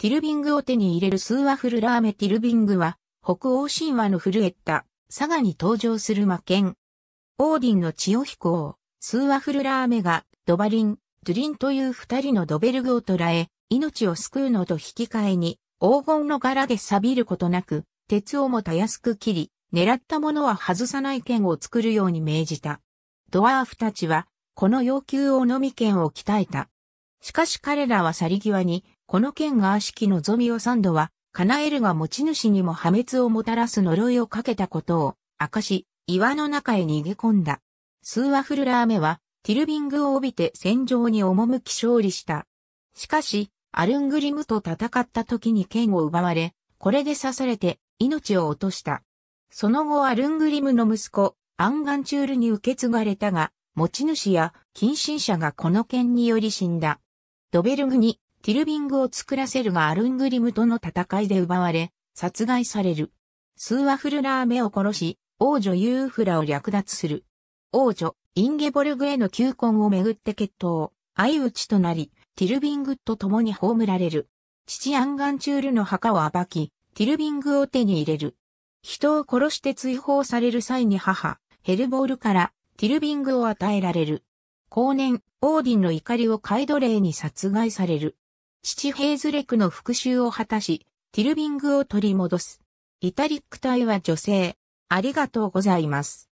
ティルビングを手に入れるスーワフルラーメティルビングは、北欧神話の震えた、佐賀に登場する魔剣。オーディンの血をこう、スーワフルラーメが、ドバリン、ドゥリンという二人のドベルグを捕らえ、命を救うのと引き換えに、黄金の柄で錆びることなく、鉄をもたやすく切り、狙ったものは外さない剣を作るように命じた。ドワーフたちは、この要求をのみ剣を鍛えた。しかし彼らは去り際に、この剣が悪しき望みを三度は、叶えるが持ち主にも破滅をもたらす呪いをかけたことを、明かし、岩の中へ逃げ込んだ。スーワフルラーメは、ティルビングを帯びて戦場に赴き勝利した。しかし、アルングリムと戦った時に剣を奪われ、これで刺されて命を落とした。その後アルングリムの息子、アンガンチュールに受け継がれたが、持ち主や近親者がこの剣により死んだ。ドベルグにティルビングを作らせるがアルングリムとの戦いで奪われ、殺害される。スーワフルラーメを殺し、王女ユーフラを略奪する。王女、インゲボルグへの求婚をめぐって決闘、相打ちとなり、ティルビングと共に葬られる。父アンガンチュールの墓を暴き、ティルビングを手に入れる。人を殺して追放される際に母、ヘルボールからティルビングを与えられる。後年、オーディンの怒りをカイドレイに殺害される。父ヘイズレクの復讐を果たし、ティルビングを取り戻す。イタリック隊は女性。ありがとうございます。